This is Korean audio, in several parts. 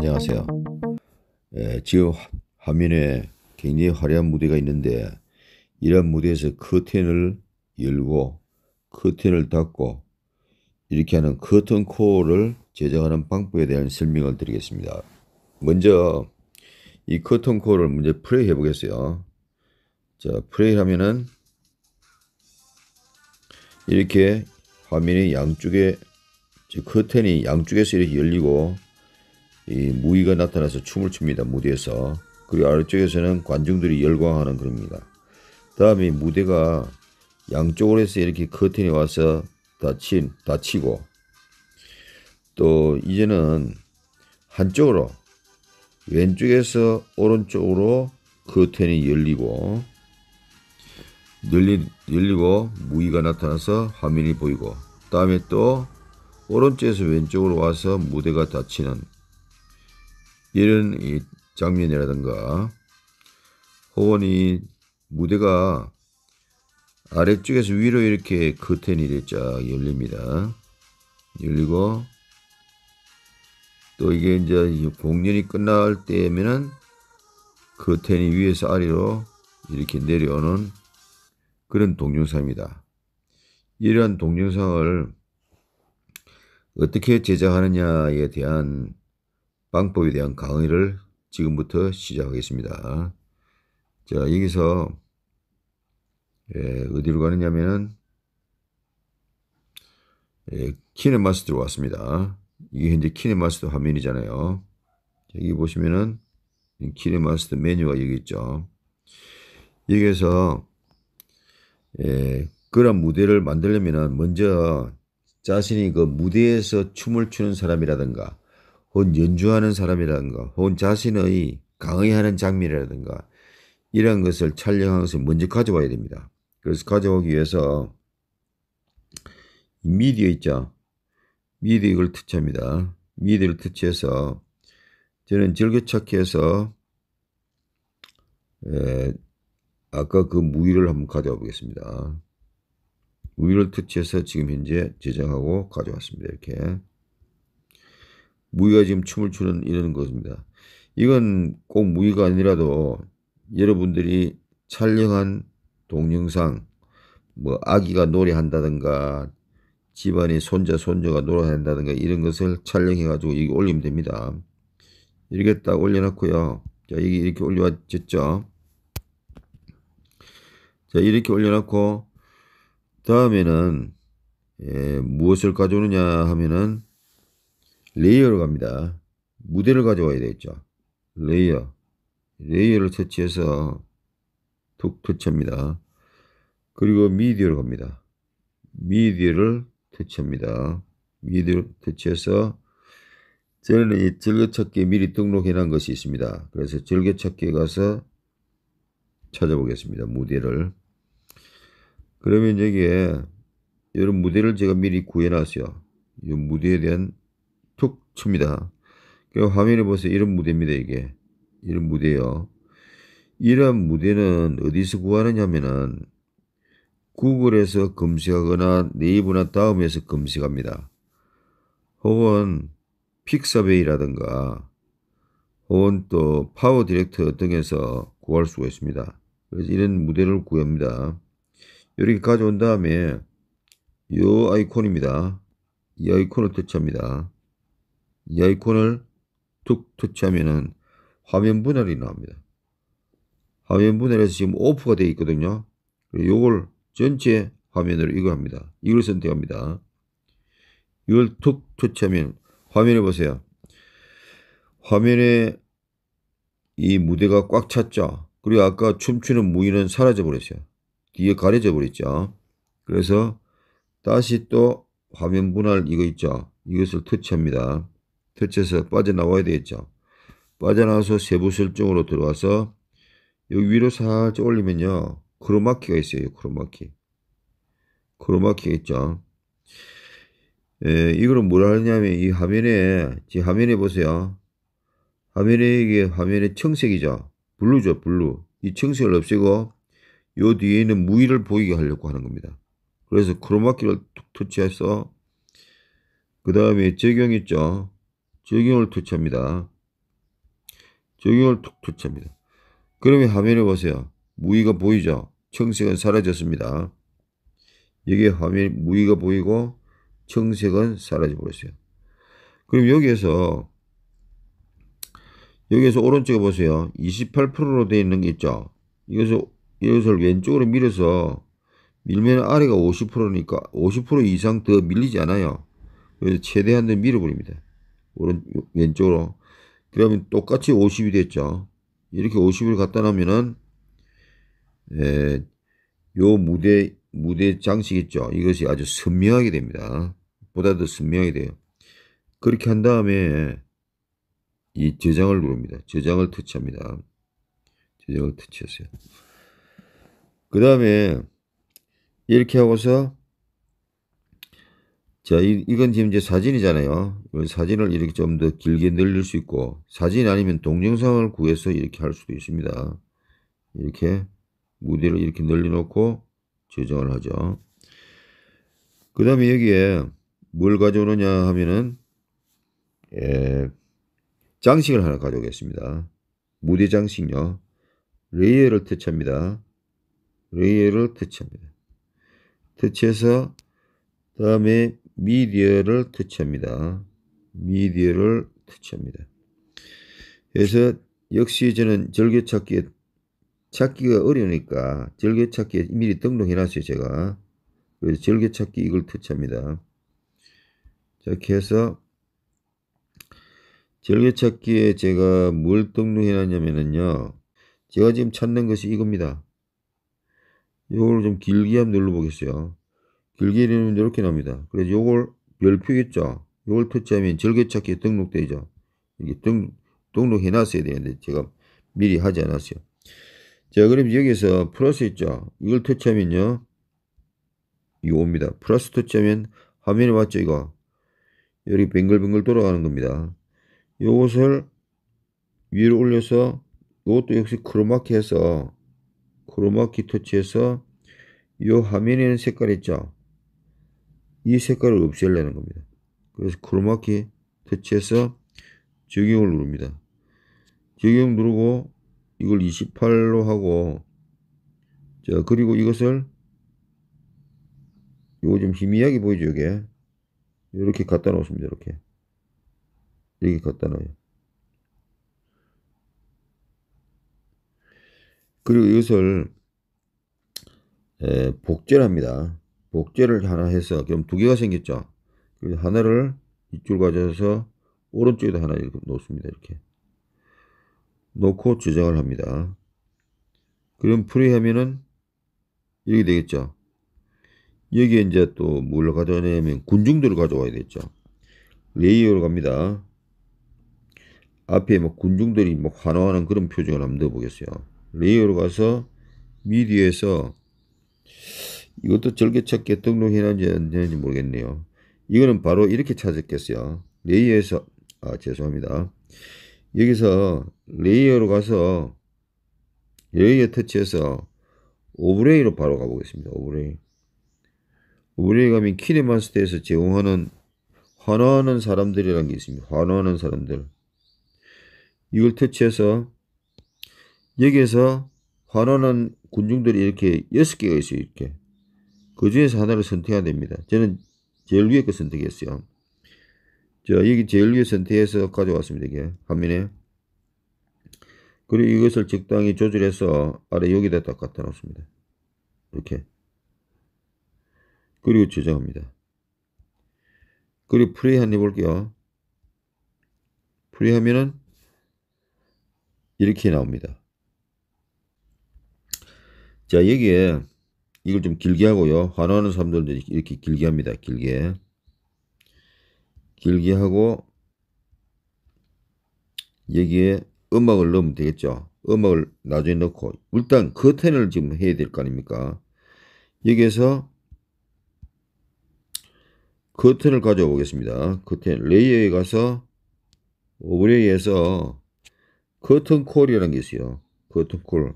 안녕하세요. 예, 지금 화면에 굉장히 화려한 무대가 있는데 이런 무대에서 커튼을 열고 커튼을 닫고 이렇게 하는 커튼 코어를 제작하는 방법에 대한 설명을 드리겠습니다. 먼저 이 커튼 코어를 먼저 플레이 해보겠어요. 자, 플레이 하면은 이렇게 화면이 양쪽에 커튼이 양쪽에서 이렇게 열리고 이 무희가 나타나서 춤을 춥니다. 무대에서. 그리고 아래쪽에서는 관중들이 열광하는 그럽니다. 다음에 무대가 양쪽으로 해서 이렇게 커튼이 와서 닫힌, 닫히고 또 이제는 한쪽으로 왼쪽에서 오른쪽으로 커튼이 열리고 열리, 열리고 무늬가 나타나서 화면이 보이고 다음에 또 오른쪽에서 왼쪽으로 와서 무대가 닫히는 이런 이 장면이라든가 호원이 무대가 아래쪽에서 위로 이렇게 커튼이 이렇쫙 열립니다. 열리고 또 이게 이제 공연이 끝날 때면은 커튼이 위에서 아래로 이렇게 내려오는 그런 동영상입니다. 이러한 동영상을 어떻게 제작하느냐에 대한 빵법에 대한 강의를 지금부터 시작하겠습니다. 자, 여기서 예, 어디로 가느냐면은 예, 키네마스터로 왔습니다. 이게 현재 키네마스터 화면이잖아요. 여기 보시면은 키네마스터 메뉴가 여기 있죠. 여기에서 예, 그런 무대를 만들려면은 먼저 자신이 그 무대에서 춤을 추는 사람이라든가 혹은 연주하는 사람이라든가 혹은 자신의 강의하는 장면이라든가 이런 것을 촬영하면서 먼저 가져와야 됩니다. 그래서 가져오기 위해서 미디어 있죠. 미디어 이걸 터치합니다. 미디어를 터치해서 저는 즐겨찾기해서 아까 그 무위를 한번 가져와 보겠습니다. 무위를 터치해서 지금 현재 제작하고 가져왔습니다. 이렇게 무의가 지금 춤을 추는 이런 것입니다. 이건 꼭 무의가 아니라도 여러분들이 촬영한 동영상, 뭐 아기가 노래한다든가 집안의 손자, 손녀가 노래한다든가 이런 것을 촬영해가지고 여기 올리면 됩니다. 이렇게 딱올려놨고요 자, 여기 이렇게 올려왔죠. 자, 이렇게 올려놨고 다음에는 예, 무엇을 가져오느냐 하면은 레이어로 갑니다. 무대를 가져와야 되겠죠. 레이어. 레이어를 설치해서 툭 터치합니다. 그리고 미디어로 갑니다. 미디어를 터치합니다. 미디어를 터치해서 저는 이 즐겨찾기에 미리 등록해 놓은 것이 있습니다. 그래서 즐겨찾기에 가서 찾아보겠습니다. 무대를. 그러면 여기에 이런 무대를 제가 미리 구해놨어요. 이 무대에 대한 툭 칩니다. 그 화면에 보세요. 이런 무대입니다. 이게. 이런 무대요. 이런 무대는 어디서 구하느냐면은 구글에서 검색하거나 네이버나 다음에서 검색합니다. 혹은 픽사베이라든가 혹은 또 파워 디렉터 등에서 구할 수가 있습니다. 그래서 이런 무대를 구합니다. 이렇게 가져온 다음에 이 아이콘입니다. 이 아이콘을 터치합니다. 이 아이콘을 툭 터치하면은 화면 분할이 나옵니다. 화면 분할에서 지금 오프가 되어 있거든요. 이걸 전체 화면으로 이거 합니다. 이걸 선택합니다. 이걸 툭 터치하면 화면을 보세요. 화면에 이 무대가 꽉 찼죠. 그리고 아까 춤추는 무인은 사라져 버렸어요. 뒤에 가려져 버렸죠. 그래서 다시 또 화면 분할 이거 있죠. 이것을 터치합니다. 터치해서 빠져나와야 되겠죠. 빠져나와서 세부 설정으로 들어와서 여기 위로 살짝 올리면요. 크로마키가 있어요. 크로마키. 크로마키가 있죠. 예, 이걸 뭐라 하냐면 이 화면에 지 화면에 보세요. 화면에 이게 화면에 청색이죠. 블루죠. 블루. 이 청색을 없애고 요 뒤에 있는 무늬를 보이게 하려고 하는 겁니다. 그래서 크로마키를 툭 터치해서 그 다음에 적용 있죠. 적용을 투입합니다. 적용을 투입합니다. 그러면 화면을 보세요. 무의가 보이죠? 청색은 사라졌습니다. 여기 화면 무의가 보이고 청색은 사라져버렸어요. 그럼 여기에서 여기에서 오른쪽에 보세요. 28%로 되어 있는 게 있죠. 이것을, 이것을 왼쪽으로 밀어서 밀면 아래가 50%니까 50% 이상 더 밀리지 않아요. 그래서 최대한 더 밀어버립니다. 오른 왼쪽으로 그러면 똑같이 50이 됐죠 이렇게 50을 갖다 놓으면은 에, 예, 요 무대 무대 장식 있죠 이것이 아주 선명하게 됩니다 보다 더 선명하게 돼요 그렇게 한 다음에 이 저장을 누릅니다 저장을 터치합니다 저장을 터치했어요 그 다음에 이렇게 하고서 자, 이, 이건 지금 이제 사진이잖아요. 사진을 이렇게 좀 더 길게 늘릴 수 있고, 사진 아니면 동영상을 구해서 이렇게 할 수도 있습니다. 이렇게 무대를 이렇게 늘려놓고 조정을 하죠. 그 다음에 여기에 뭘 가져오느냐 하면은, 예, 장식을 하나 가져오겠습니다. 무대 장식요. 레이어를 터치합니다. 레이어를 터치합니다. 터치해서 그 다음에 미디어를 터치합니다. 미디어를 터치합니다. 그래서 역시 저는 절개찾기에 찾기가 어려우니까 절개찾기에 미리 등록해놨어요 제가 그래서 절개찾기 이걸 터치합니다 이렇게 해서 절개찾기에 제가 뭘 등록해놨냐면은요 제가 지금 찾는 것이 이겁니다 이걸 좀 길게 한번 눌러보겠어요 길게 이름 이렇게 나옵니다. 그래서 요걸 별표기자 요걸 터치하면 절개찾기에 등록되죠. 이게 등, 등록해놨어야 되는데 제가 미리 하지 않았어요. 자, 그럼 여기서 플러스 있죠. 이걸 터치하면요. 이겁니다 플러스 터치하면 화면에 맞죠 이거. 여기 뱅글뱅글 돌아가는 겁니다. 요것을 위로 올려서 이것도 역시 크로마키 해서 크로마키 터치해서 요 화면에는 색깔 있죠. 이 색깔을 없애려는 겁니다. 그래서 크로마키 터치해서 적용을 누릅니다. 적용 누르고 이걸 28로 하고 자 그리고 이것을 이거 좀 희미하게 보이죠 이게 이렇게 갖다 놓습니다 이렇게 여기 갖다 놓아요 그리고 이것을 복제합니다 를 목재를 하나 해서 그럼 두 개가 생겼죠. 그래서 하나를 이쪽 으로 가져서 오른쪽에다 하나 이렇게 놓습니다. 이렇게 놓고 저장을 합니다. 그럼 프리하면은 이렇게 되겠죠. 여기에 이제 또 뭘 가져오냐면 군중들을 가져와야 되겠죠. 레이어로 갑니다. 앞에 뭐 군중들이 뭐 환호하는 그런 표정을 한번 넣어보겠어요. 레이어로 가서 미디어에서 이것도 절개찾기에 등록해놨는지 모르겠네요. 이거는 바로 이렇게 찾았겠어요. 레이어에서 아 죄송합니다. 여기서 레이어로 가서 레이어 터치해서 오브레이로 바로 가보겠습니다. 오브레이 오브레이 가면 키네마스터에서 제공하는 환호하는 사람들이라는 게 있습니다. 환호하는 사람들 이걸 터치해서 여기에서 환호하는 군중들이 이렇게 6 개가 있어요. 이렇게 그 중에서 하나를 선택해야 됩니다. 저는 제일 위에 거 선택했어요. 자, 여기 제일 위에 선택해서 가져왔습니다. 이게 화면에. 그리고 이것을 적당히 조절해서 아래 여기다 딱 갖다 놓습니다. 이렇게. 그리고 저장합니다. 그리고 프레이 한 해볼게요. 프레이 하면은 이렇게 나옵니다. 자, 여기에 이걸 좀 길게 하고요. 환호하는 사람들은 이렇게 길게 합니다. 길게. 길게 하고 여기에 음악을 넣으면 되겠죠. 음악을 나중에 넣고 일단 커튼을 지금 해야 될 거 아닙니까? 여기에서 커튼을 가져오겠습니다. 커튼 레이어에 가서 오브레이에서 커튼 콜이라는 게 있어요. 커튼 콜.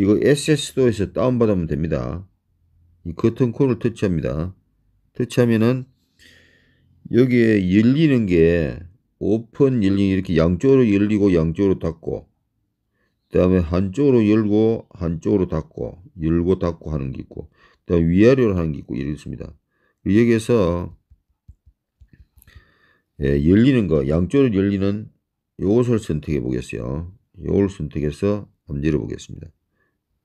이거 SS도에서 다운받으면 됩니다. 이 커튼 콜을 터치합니다. 터치하면은 여기에 열리는 게 오픈 열리 이렇게 양쪽으로 열리고 양쪽으로 닫고 그 다음에 한쪽으로 열고 한쪽으로 닫고 열고 닫고 하는 게 있고 그 다음에 위아래로 하는 게 있고 이렇습니다. 여기에서 예, 열리는 거 양쪽으로 열리는 요것을 선택해 보겠어요. 요걸 선택해서 한번 열어보겠습니다.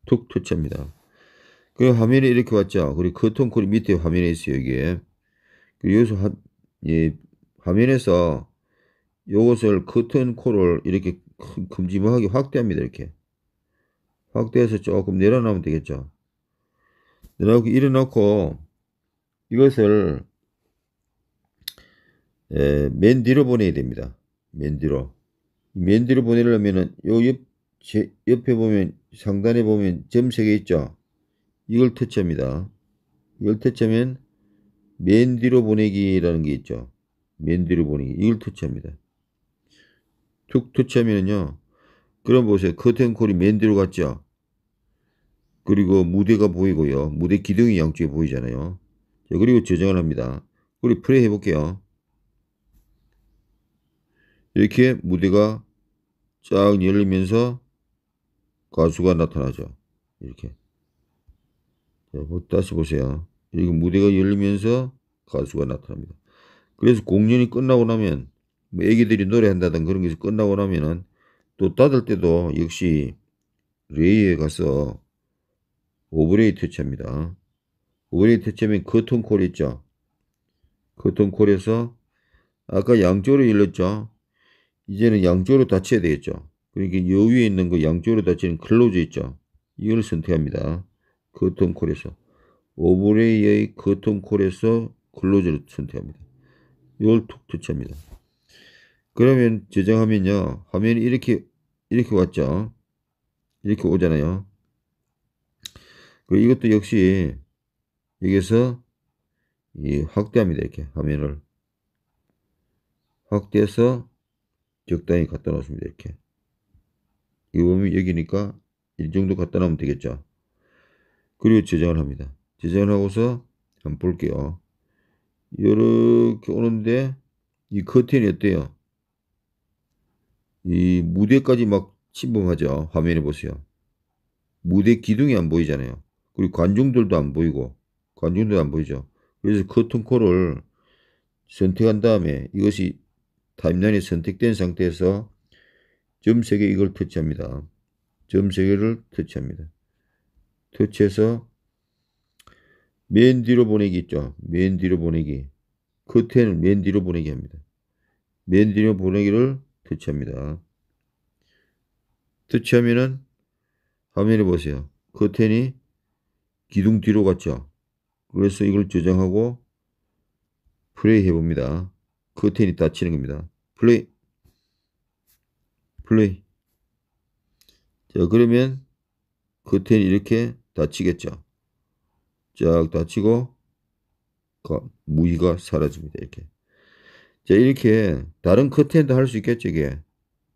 툭 터치합니다. 그 화면에 이렇게 왔죠. 그리고 그 통콜이 밑에 화면에 있어요. 여기에. 그 여기서 하, 예, 화면에서 요것을 커튼 콜을 이렇게 금지막하게 확대합니다. 이렇게. 확대해서 조금 내려놓으면 되겠죠. 내려놓고 일어놓고 이것을 에, 예, 맨 뒤로 보내야 됩니다. 맨 뒤로. 맨 뒤로 보내려면은 요옆 제 옆에 보면 상단에 보면 점 3개 있죠. 이걸 터치합니다. 이걸 터치하면 맨 뒤로 보내기라는 게 있죠. 맨 뒤로 보내기. 이걸 터치합니다. 툭터치하면요 그럼 보세요. 커튼콜이 맨 뒤로 갔죠. 그리고 무대가 보이고요. 무대 기둥이 양쪽에 보이잖아요. 자, 그리고 저장을 합니다. 우리 플레이 해볼게요. 이렇게 무대가 쫙 열리면서 가수가 나타나죠. 이렇게. 자, 뭐 다시 보세요. 이렇 무대가 열리면서 가수가 나타납니다. 그래서 공연이 끝나고 나면 뭐 애기들이 노래한다든 그런 게 끝나고 나면은 또 닫을 때도 역시 레이에 가서 오브레이 트치합니다 오브레이 트치하면 커튼콜 있죠. 커튼콜에서 아까 양쪽으로 열렸죠. 이제는 양쪽으로 닫혀야 되겠죠. 그러니까 여 위에 있는 거 그 양쪽으로 닫히는 클로즈 있죠. 이걸 선택합니다. 커튼 콜에서 오브레이의 커튼 콜에서 클로즈를 선택합니다. 이걸 툭 터치합니다. 그러면 저장하면요. 화면이 이렇게 이렇게 왔죠. 이렇게 오잖아요. 그리고 이것도 역시 여기서 예, 확대합니다. 이렇게 화면을 확대해서 적당히 갖다 놓습니다. 이렇게 이 범위 여기니까 이 정도 갖다 놓으면 되겠죠. 그리고 저장을 합니다. 저장을 하고서 한번 볼게요. 이렇게 오는데 이 커튼이 어때요? 이 무대까지 막 침범하죠. 화면에 보세요. 무대 기둥이 안 보이잖아요. 그리고 관중들도 안 보이고 관중들도 안 보이죠. 그래서 커튼 콜을 선택한 다음에 이것이 타임라인이 선택된 상태에서 점 3개 이걸 터치합니다. 점 3개를 터치합니다. 터치해서 맨 뒤로 보내기 있죠. 맨 뒤로 보내기. 겉에는맨 그 뒤로 보내기 합니다. 맨 뒤로 보내기를 터치합니다. 터치하면은 화면을 보세요. 커튼이 그 기둥 뒤로 갔죠. 그래서 이걸 저장하고 플레이 해봅니다. 커튼이 그 닫히는 겁니다. 플레이 플레이. 자, 그러면 커튼 그 이렇게 닫히겠죠. 쫙 닫히고 무늬가 사라집니다. 이렇게. 자, 이렇게 다른 커튼도 그 할수 있겠죠, 이게.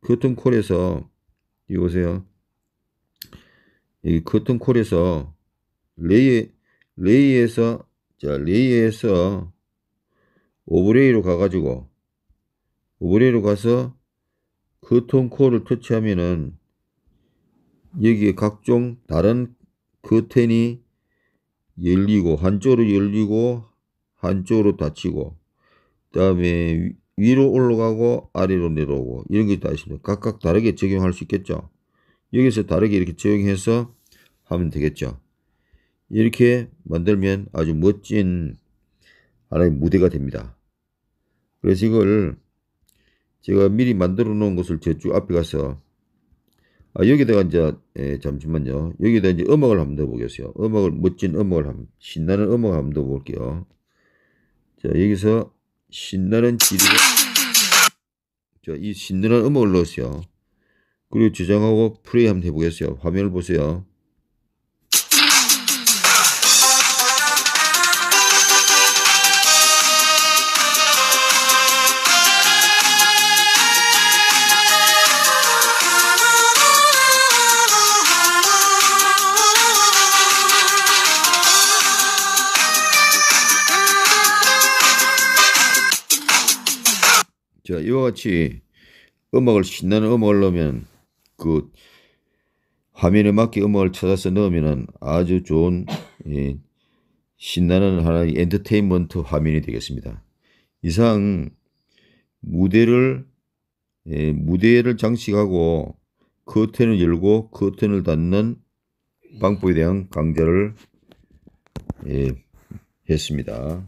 커튼콜에서 그 이거 보세요. 이 커튼콜에서 레이 레이에서 자, 레이에서 오브레이로 가 가지고 오브레이로 가서 거통코를 그 터치하면은 여기에 각종 다른 거텐이 열리고 한쪽으로 열리고 한쪽으로 닫히고 그 다음에 위로 올라가고 아래로 내려오고 이런 게다 있습니다. 각각 다르게 적용할 수 있겠죠. 여기서 다르게 이렇게 적용해서 하면 되겠죠. 이렇게 만들면 아주 멋진 하나의 무대가 됩니다. 그래서 이걸 제가 미리 만들어 놓은 것을 제쭉 앞에 가서 아, 여기다가 이제 에, 예, 잠시만요. 여기다 이제 음악을 한번 넣어보겠어요. 음악을 멋진 음악을 한번 신나는 음악 을 한번 넣어볼게요. 자 여기서 신나는 지리가 자이 신나는 음악을 넣었어요. 그리고 저장하고 플레이 한번 해보겠어요. 화면을 보세요. 이와 같이 음악을 신나는 음악을 넣으면 그 화면에 맞게 음악을 찾아서 넣으면 아주 좋은 예, 신나는 하나의 엔터테인먼트 화면이 되겠습니다. 이상 무대를 예, 무대를 장식하고 커튼을 열고 커튼을 닫는 방법에 대한 강좌를 예, 했습니다.